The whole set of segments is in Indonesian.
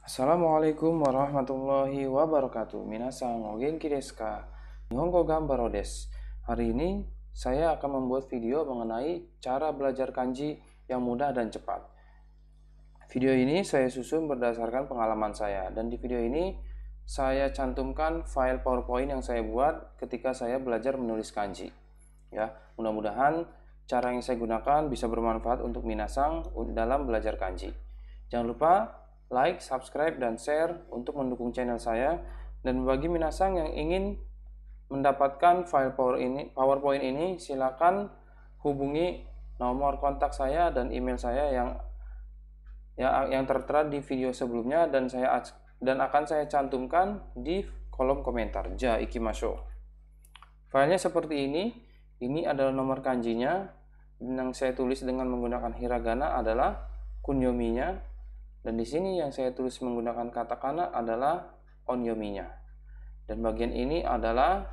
Assalamualaikum warahmatullahi wabarakatuh. Minasang o genki desu ka? Nihongo gambaro desu. Hari ini saya akan membuat video mengenai cara belajar kanji yang mudah dan cepat. Video ini saya susun berdasarkan pengalaman saya dan di video ini saya cantumkan file PowerPoint yang saya buat ketika saya belajar menulis kanji. Ya, mudah-mudahan cara yang saya gunakan bisa bermanfaat untuk minasang dalam belajar kanji. Jangan lupa like, subscribe, dan share untuk mendukung channel saya. Dan bagi minasang yang ingin mendapatkan file power ini, PowerPoint ini, silakan hubungi nomor kontak saya dan email saya yang ya, yang tertera di video sebelumnya dan saya dan akan saya cantumkan di kolom komentar. Ja ikimasho. Filenya seperti ini. Ini adalah nomor kanjinya yang saya tulis dengan menggunakan hiragana adalah kunyominya dan di sini yang saya tulis menggunakan kata kana adalah onyominya. Dan bagian ini adalah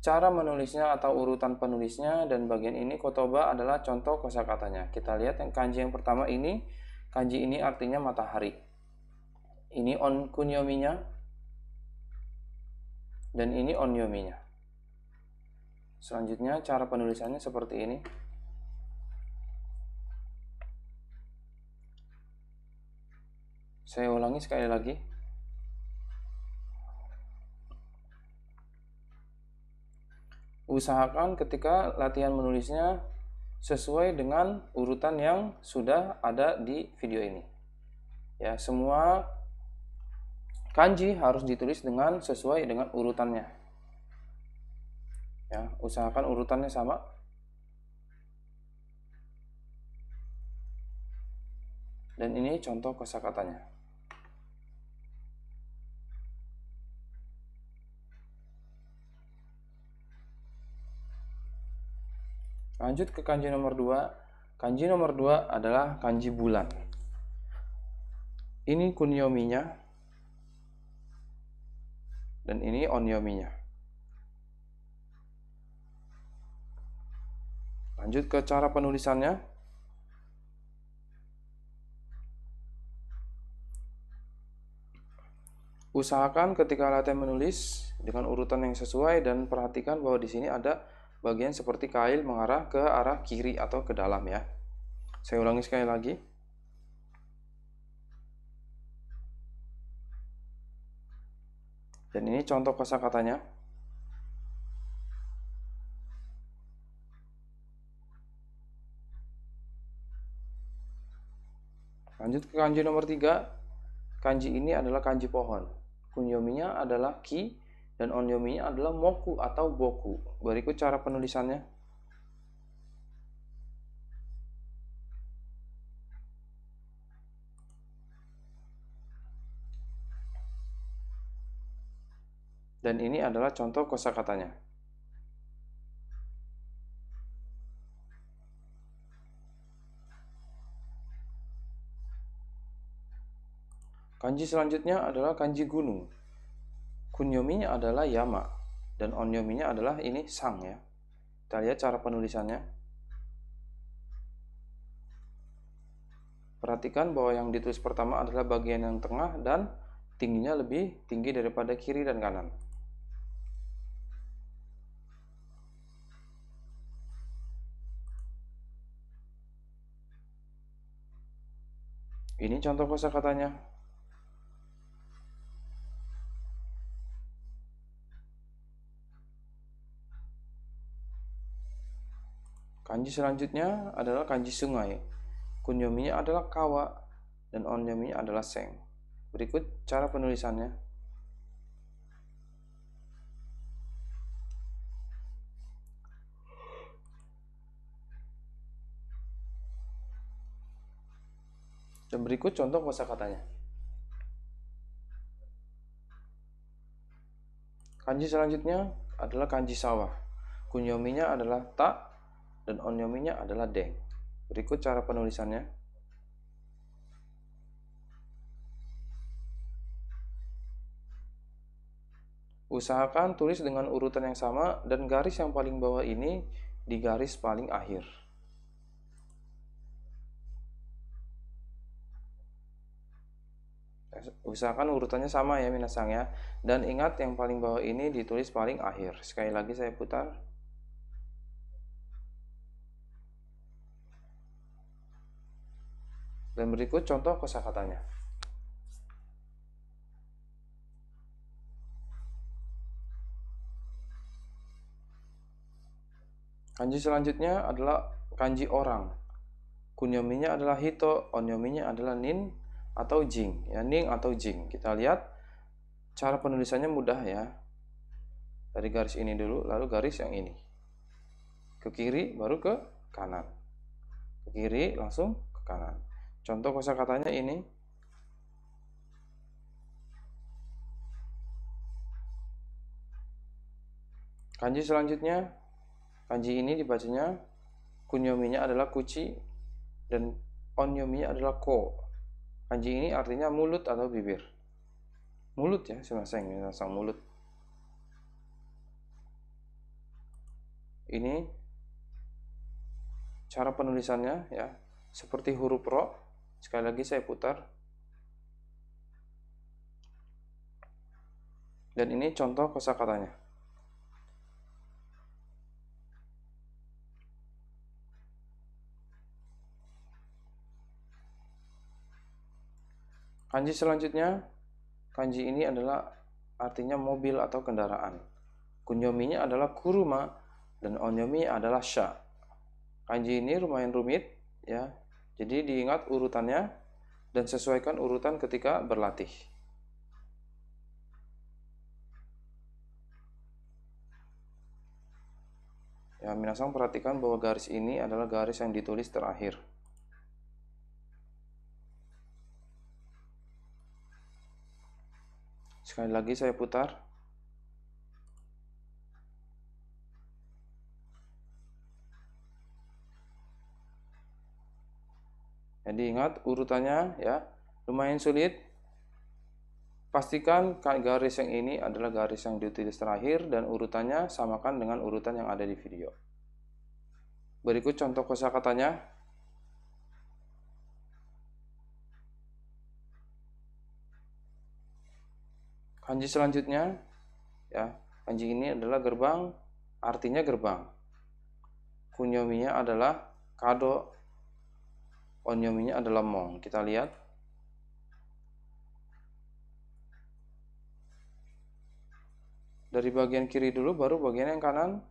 cara menulisnya atau urutan penulisnya dan bagian ini kotoba adalah contoh kosakatanya. Kita lihat yang kanji yang pertama ini, kanji ini artinya matahari. Ini on kunyominya dan ini onyominya. Selanjutnya cara penulisannya seperti ini. Saya ulangi sekali lagi. Usahakan ketika latihan menulisnya sesuai dengan urutan yang sudah ada di video ini. Ya, semua kanji harus ditulis dengan sesuai dengan urutannya. Ya, usahakan urutannya sama. Dan ini contoh kosakatanya. Lanjut ke kanji nomor 2. Kanji nomor 2 adalah kanji bulan. Ini kunyominya dan ini onyominya. Lanjut ke cara penulisannya. Usahakan ketika latihan menulis dengan urutan yang sesuai dan perhatikan bahwa di sini ada bagian seperti kail mengarah ke arah kiri atau ke dalam ya. Saya ulangi sekali lagi. Dan ini contoh kosa katanya. Lanjut ke kanji nomor 3. Kanji ini adalah kanji pohon. Kunyominya adalah ki dan onyominya adalah moku atau boku. Berikut cara penulisannya. Dan ini adalah contoh kosakatanya. Kanji selanjutnya adalah kanji gunung kunyominya adalah yama dan onyominya adalah ini sang ya. Kita lihat cara penulisannya. Perhatikan bahwa yang ditulis pertama adalah bagian yang tengah dan tingginya lebih tinggi daripada kiri dan kanan. Ini contoh kosakatanya. katanya. Kanji selanjutnya adalah kanji sungai. Kunyominya adalah kawa dan onyominya adalah seng. Berikut cara penulisannya. Dan berikut contoh kosakatanya. Kanji selanjutnya adalah kanji sawah. Kunyominya adalah tak dan onyominya adalah deng. Berikut cara penulisannya. Usahakan tulis dengan urutan yang sama dan garis yang paling bawah ini di garis paling akhir. usahakan urutannya sama ya minasang ya dan ingat yang paling bawah ini ditulis paling akhir sekali lagi saya putar Dan berikut contoh kosakatanya. Kanji selanjutnya adalah kanji orang. Kunyominya adalah hito, onyominya adalah nin atau jing. Ya, nin atau jing. Kita lihat cara penulisannya mudah ya. Dari garis ini dulu, lalu garis yang ini. Ke kiri, baru ke kanan. Ke kiri, langsung ke kanan. Contoh kosa katanya ini Kanji selanjutnya, kanji ini dibacanya kunyominya adalah kuci dan onyominya adalah ko. Kanji ini artinya mulut atau bibir. Mulut ya, Semasang Inggris sang mulut. Ini cara penulisannya ya, seperti huruf roh Sekali lagi saya putar. Dan ini contoh kosakatanya. Kanji selanjutnya, kanji ini adalah artinya mobil atau kendaraan. Kunyominya adalah kuruma dan onyomi adalah sya. Kanji ini lumayan rumit ya, jadi diingat urutannya dan sesuaikan urutan ketika berlatih. Ya, minasang perhatikan bahwa garis ini adalah garis yang ditulis terakhir. Sekali lagi saya putar. diingat urutannya ya lumayan sulit pastikan garis yang ini adalah garis yang ditulis terakhir dan urutannya samakan dengan urutan yang ada di video berikut contoh kosakatanya kanji selanjutnya ya kanji ini adalah gerbang artinya gerbang kunyominya adalah kado onyominya adalah mong. Kita lihat. Dari bagian kiri dulu, baru bagian yang kanan.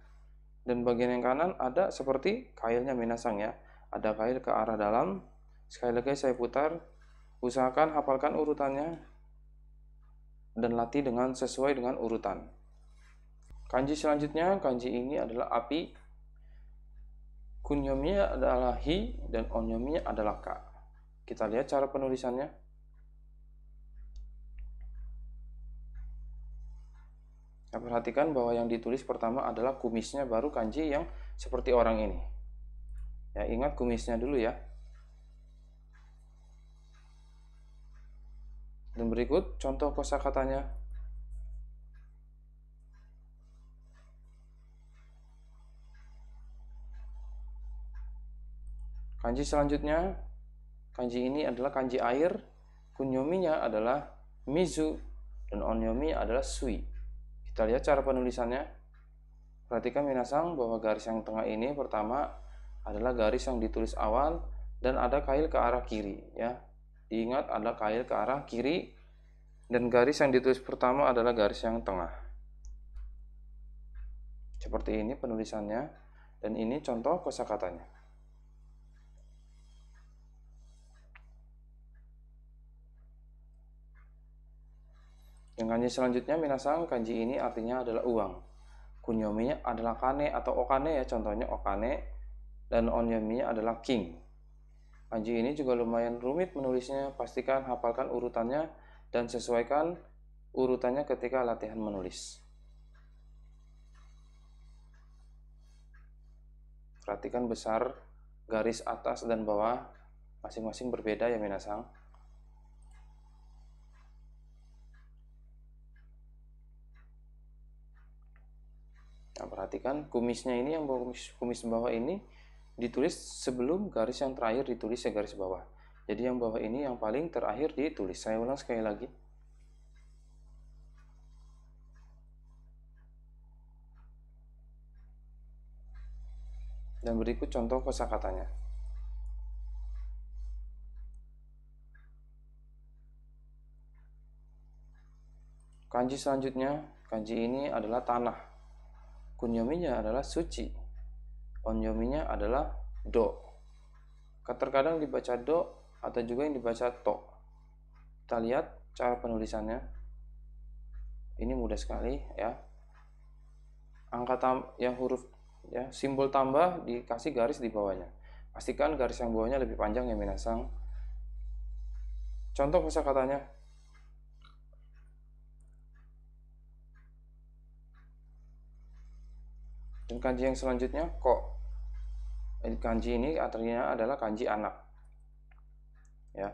Dan bagian yang kanan ada seperti kailnya minasang ya. Ada kail ke arah dalam. Sekali lagi saya putar. Usahakan hafalkan urutannya. Dan latih dengan sesuai dengan urutan. Kanji selanjutnya, kanji ini adalah api Kunyominya adalah hi dan onyominya adalah ka. Kita lihat cara penulisannya. Ya, perhatikan bahwa yang ditulis pertama adalah kumisnya baru kanji yang seperti orang ini. Ya, ingat kumisnya dulu ya. Dan berikut contoh kosakatanya. Kanji selanjutnya, kanji ini adalah kanji air, kunyominya adalah mizu, dan onyomi adalah sui. Kita lihat cara penulisannya. Perhatikan minasang bahwa garis yang tengah ini pertama adalah garis yang ditulis awal dan ada kail ke arah kiri ya. Diingat ada kail ke arah kiri dan garis yang ditulis pertama adalah garis yang tengah. Seperti ini penulisannya dan ini contoh kosakatanya. Jeng kanji selanjutnya minasang kanji ini artinya adalah uang. Kunyominya adalah kane atau okane ya contohnya okane dan onyominya adalah king. Kanji ini juga lumayan rumit menulisnya, pastikan hafalkan urutannya dan sesuaikan urutannya ketika latihan menulis. Perhatikan besar garis atas dan bawah masing-masing berbeda ya minasang. perhatikan kumisnya ini yang kumis, kumis bawah ini ditulis sebelum garis yang terakhir ditulis ya garis bawah. Jadi yang bawah ini yang paling terakhir ditulis. Saya ulang sekali lagi. Dan berikut contoh kosakatanya. Kanji selanjutnya, kanji ini adalah tanah kunyominya adalah suci onyominya adalah do terkadang dibaca do atau juga yang dibaca to kita lihat cara penulisannya ini mudah sekali ya angka tam ya huruf ya simbol tambah dikasih garis di bawahnya pastikan garis yang bawahnya lebih panjang ya minasang contoh kosa katanya Dan kanji yang selanjutnya kok Kanji ini artinya adalah kanji anak. Ya.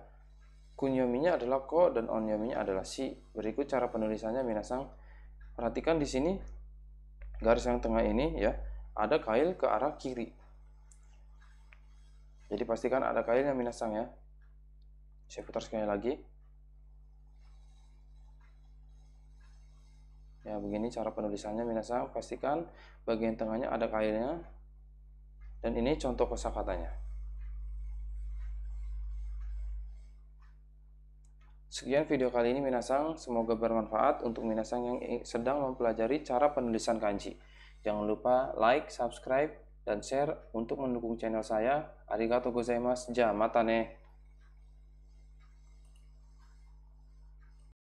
Kunyominya adalah ko dan onyominya adalah si. Berikut cara penulisannya minasang. Perhatikan di sini garis yang tengah ini ya, ada kail ke arah kiri. Jadi pastikan ada kailnya minasang ya. Saya putar sekali lagi. Ya, begini cara penulisannya minasan. Pastikan bagian tengahnya ada kairnya. Dan ini contoh kosakatanya. Sekian video kali ini minasang semoga bermanfaat untuk minasang yang sedang mempelajari cara penulisan kanji. Jangan lupa like, subscribe, dan share untuk mendukung channel saya. Arigato gozaimasu, ja